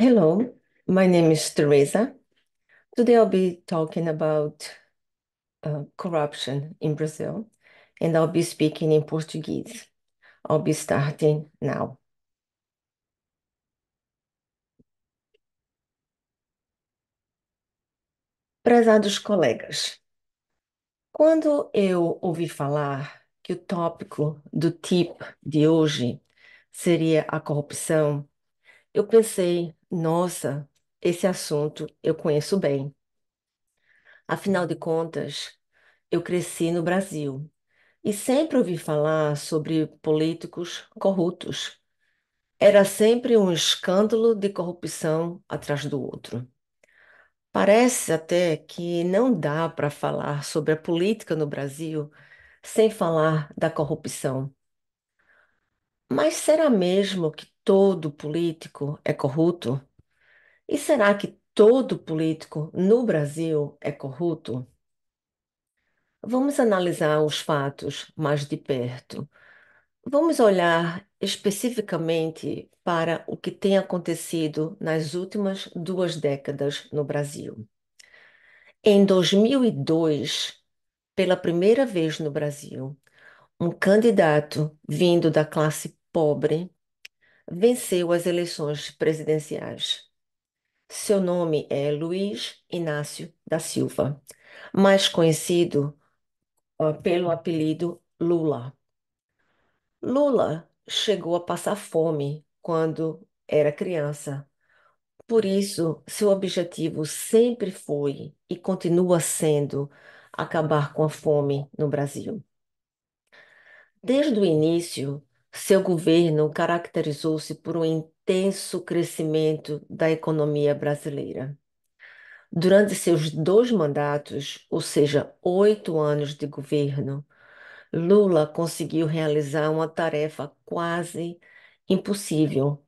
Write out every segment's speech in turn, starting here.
Hello, my name is Teresa. Today I'll be talking about uh, corruption in Brazil, and I'll be speaking in Portuguese. I'll be starting now. Prezados colegas, quando eu ouvi falar que o tópico do TIP de hoje seria a corrupção, eu pensei nossa, esse assunto eu conheço bem. Afinal de contas, eu cresci no Brasil e sempre ouvi falar sobre políticos corruptos. Era sempre um escândalo de corrupção atrás do outro. Parece até que não dá para falar sobre a política no Brasil sem falar da corrupção. Mas será mesmo que todo político é corrupto? E será que todo político no Brasil é corrupto? Vamos analisar os fatos mais de perto. Vamos olhar especificamente para o que tem acontecido nas últimas duas décadas no Brasil. Em 2002, pela primeira vez no Brasil, um candidato vindo da classe pobre venceu as eleições presidenciais. Seu nome é Luiz Inácio da Silva, mais conhecido uh, pelo apelido Lula. Lula chegou a passar fome quando era criança. Por isso, seu objetivo sempre foi e continua sendo acabar com a fome no Brasil. Desde o início, seu governo caracterizou-se por um intenso crescimento da economia brasileira. Durante seus dois mandatos, ou seja, oito anos de governo, Lula conseguiu realizar uma tarefa quase impossível.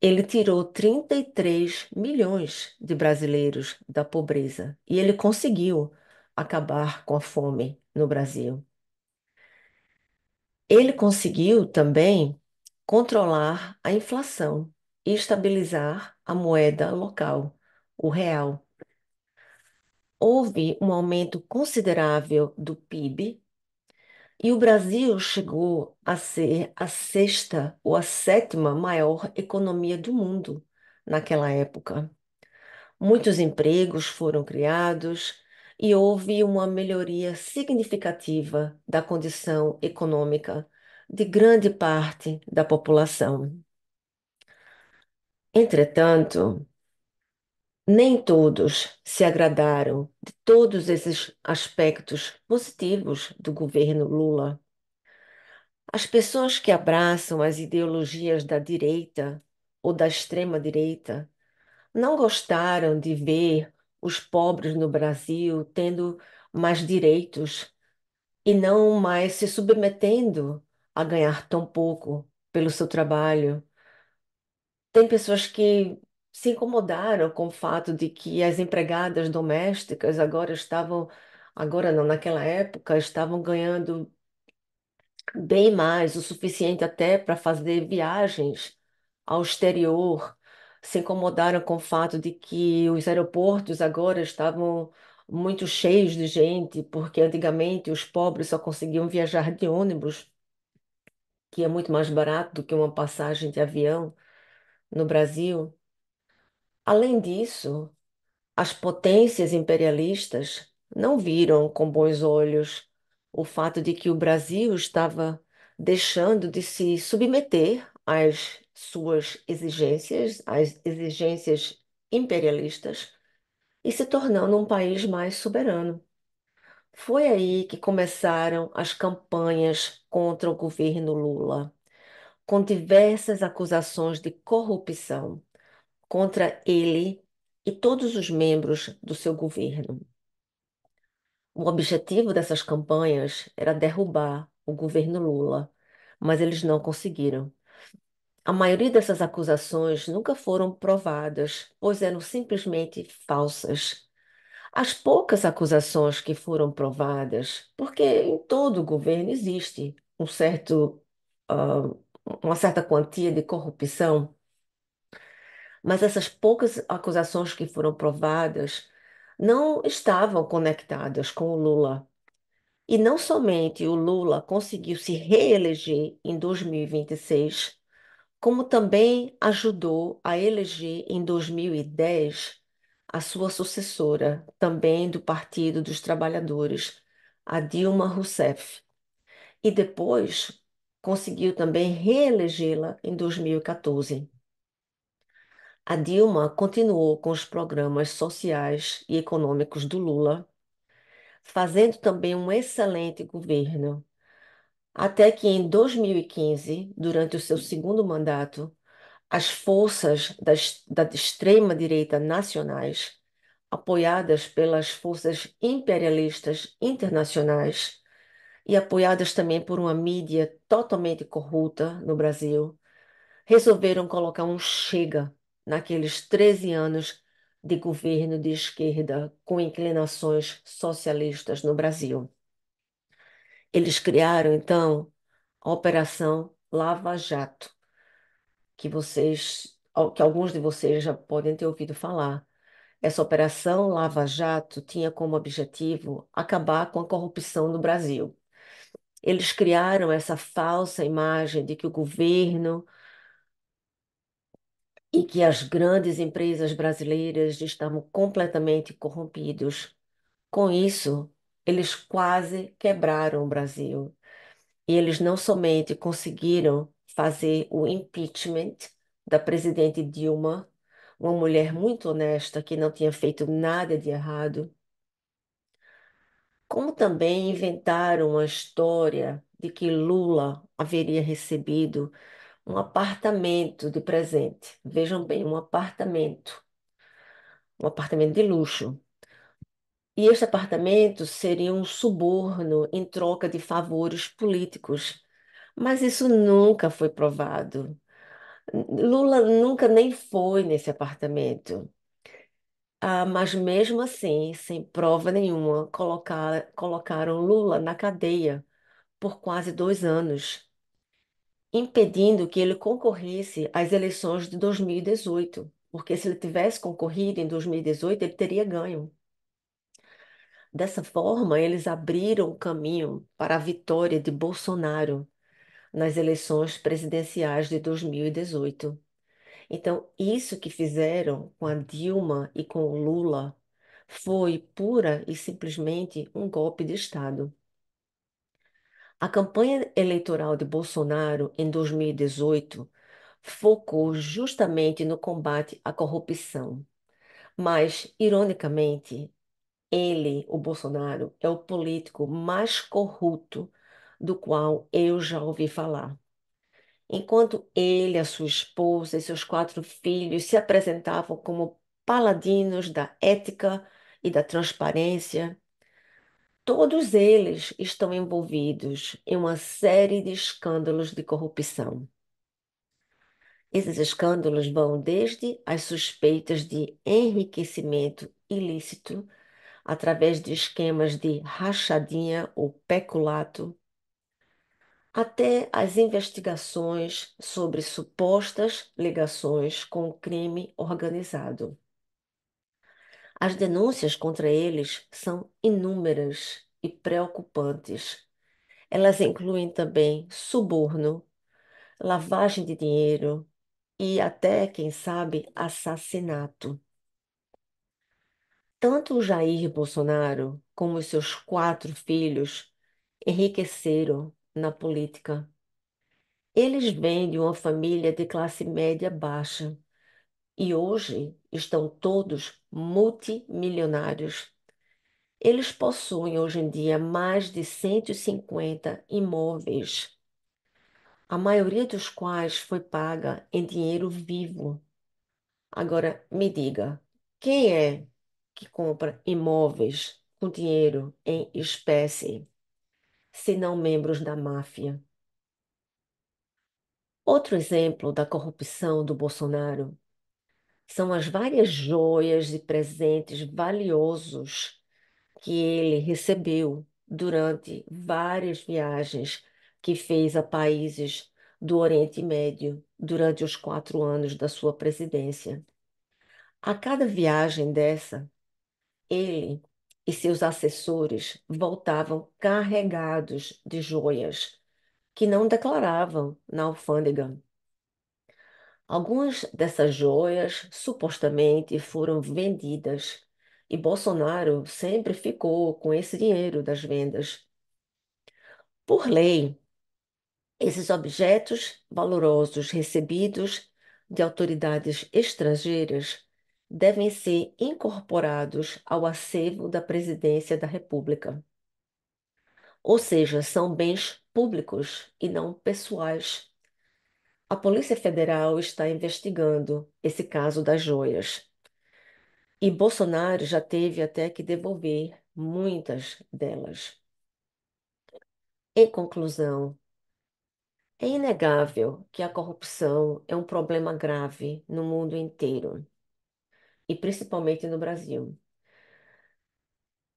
Ele tirou 33 milhões de brasileiros da pobreza e ele conseguiu acabar com a fome no Brasil. Ele conseguiu também controlar a inflação e estabilizar a moeda local, o real. Houve um aumento considerável do PIB e o Brasil chegou a ser a sexta ou a sétima maior economia do mundo naquela época. Muitos empregos foram criados e houve uma melhoria significativa da condição econômica de grande parte da população. Entretanto, nem todos se agradaram de todos esses aspectos positivos do governo Lula. As pessoas que abraçam as ideologias da direita ou da extrema-direita não gostaram de ver os pobres no Brasil tendo mais direitos e não mais se submetendo a ganhar tão pouco pelo seu trabalho. Tem pessoas que se incomodaram com o fato de que as empregadas domésticas agora estavam, agora não, naquela época, estavam ganhando bem mais, o suficiente até para fazer viagens ao exterior se incomodaram com o fato de que os aeroportos agora estavam muito cheios de gente, porque antigamente os pobres só conseguiam viajar de ônibus, que é muito mais barato do que uma passagem de avião no Brasil. Além disso, as potências imperialistas não viram com bons olhos o fato de que o Brasil estava deixando de se submeter às suas exigências, às exigências imperialistas, e se tornando um país mais soberano. Foi aí que começaram as campanhas contra o governo Lula, com diversas acusações de corrupção contra ele e todos os membros do seu governo. O objetivo dessas campanhas era derrubar o governo Lula, mas eles não conseguiram. A maioria dessas acusações nunca foram provadas, pois eram simplesmente falsas. As poucas acusações que foram provadas, porque em todo governo existe um certo, uh, uma certa quantia de corrupção, mas essas poucas acusações que foram provadas não estavam conectadas com o Lula. E não somente o Lula conseguiu se reeleger em 2026 como também ajudou a eleger em 2010 a sua sucessora, também do Partido dos Trabalhadores, a Dilma Rousseff. E depois conseguiu também reelegê-la em 2014. A Dilma continuou com os programas sociais e econômicos do Lula, fazendo também um excelente governo até que em 2015, durante o seu segundo mandato, as forças da, da extrema-direita nacionais, apoiadas pelas forças imperialistas internacionais e apoiadas também por uma mídia totalmente corrupta no Brasil, resolveram colocar um chega naqueles 13 anos de governo de esquerda com inclinações socialistas no Brasil. Eles criaram, então, a Operação Lava Jato, que vocês, que alguns de vocês já podem ter ouvido falar. Essa Operação Lava Jato tinha como objetivo acabar com a corrupção no Brasil. Eles criaram essa falsa imagem de que o governo e que as grandes empresas brasileiras estavam completamente corrompidos. Com isso, eles quase quebraram o Brasil. E eles não somente conseguiram fazer o impeachment da presidente Dilma, uma mulher muito honesta que não tinha feito nada de errado, como também inventaram a história de que Lula haveria recebido um apartamento de presente. Vejam bem, um apartamento. Um apartamento de luxo. E este apartamento seria um suborno em troca de favores políticos. Mas isso nunca foi provado. Lula nunca nem foi nesse apartamento. Ah, mas mesmo assim, sem prova nenhuma, colocar, colocaram Lula na cadeia por quase dois anos, impedindo que ele concorresse às eleições de 2018. Porque se ele tivesse concorrido em 2018, ele teria ganho. Dessa forma, eles abriram o caminho para a vitória de Bolsonaro nas eleições presidenciais de 2018. Então, isso que fizeram com a Dilma e com o Lula foi pura e simplesmente um golpe de Estado. A campanha eleitoral de Bolsonaro em 2018 focou justamente no combate à corrupção. Mas, ironicamente, ele, o Bolsonaro, é o político mais corrupto do qual eu já ouvi falar. Enquanto ele, a sua esposa e seus quatro filhos se apresentavam como paladinos da ética e da transparência, todos eles estão envolvidos em uma série de escândalos de corrupção. Esses escândalos vão desde as suspeitas de enriquecimento ilícito através de esquemas de rachadinha ou peculato, até as investigações sobre supostas ligações com o crime organizado. As denúncias contra eles são inúmeras e preocupantes. Elas incluem também suborno, lavagem de dinheiro e até, quem sabe, assassinato. Tanto o Jair Bolsonaro como os seus quatro filhos enriqueceram na política. Eles vêm de uma família de classe média baixa e hoje estão todos multimilionários. Eles possuem hoje em dia mais de 150 imóveis, a maioria dos quais foi paga em dinheiro vivo. Agora, me diga, quem é que compra imóveis com dinheiro em espécie, senão membros da máfia. Outro exemplo da corrupção do Bolsonaro são as várias joias e presentes valiosos que ele recebeu durante várias viagens que fez a países do Oriente Médio durante os quatro anos da sua presidência. A cada viagem dessa, ele e seus assessores voltavam carregados de joias que não declaravam na alfândega. Algumas dessas joias supostamente foram vendidas e Bolsonaro sempre ficou com esse dinheiro das vendas. Por lei, esses objetos valorosos recebidos de autoridades estrangeiras devem ser incorporados ao acervo da Presidência da República. Ou seja, são bens públicos e não pessoais. A Polícia Federal está investigando esse caso das joias. E Bolsonaro já teve até que devolver muitas delas. Em conclusão, é inegável que a corrupção é um problema grave no mundo inteiro e principalmente no Brasil.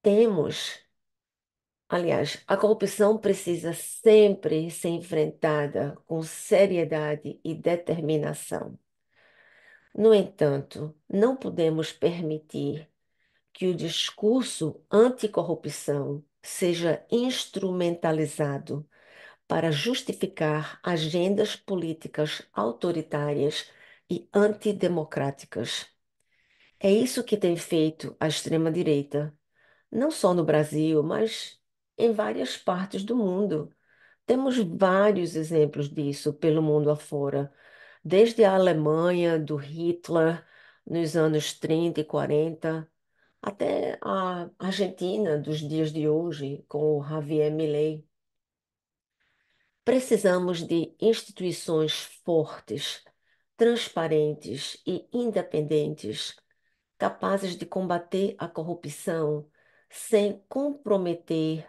Temos, aliás, a corrupção precisa sempre ser enfrentada com seriedade e determinação. No entanto, não podemos permitir que o discurso anticorrupção seja instrumentalizado para justificar agendas políticas autoritárias e antidemocráticas. É isso que tem feito a extrema-direita, não só no Brasil, mas em várias partes do mundo. Temos vários exemplos disso pelo mundo afora, desde a Alemanha, do Hitler, nos anos 30 e 40, até a Argentina dos dias de hoje, com o Javier Milei. Precisamos de instituições fortes, transparentes e independentes capazes de combater a corrupção sem comprometer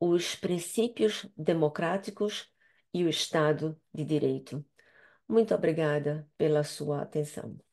os princípios democráticos e o Estado de Direito. Muito obrigada pela sua atenção.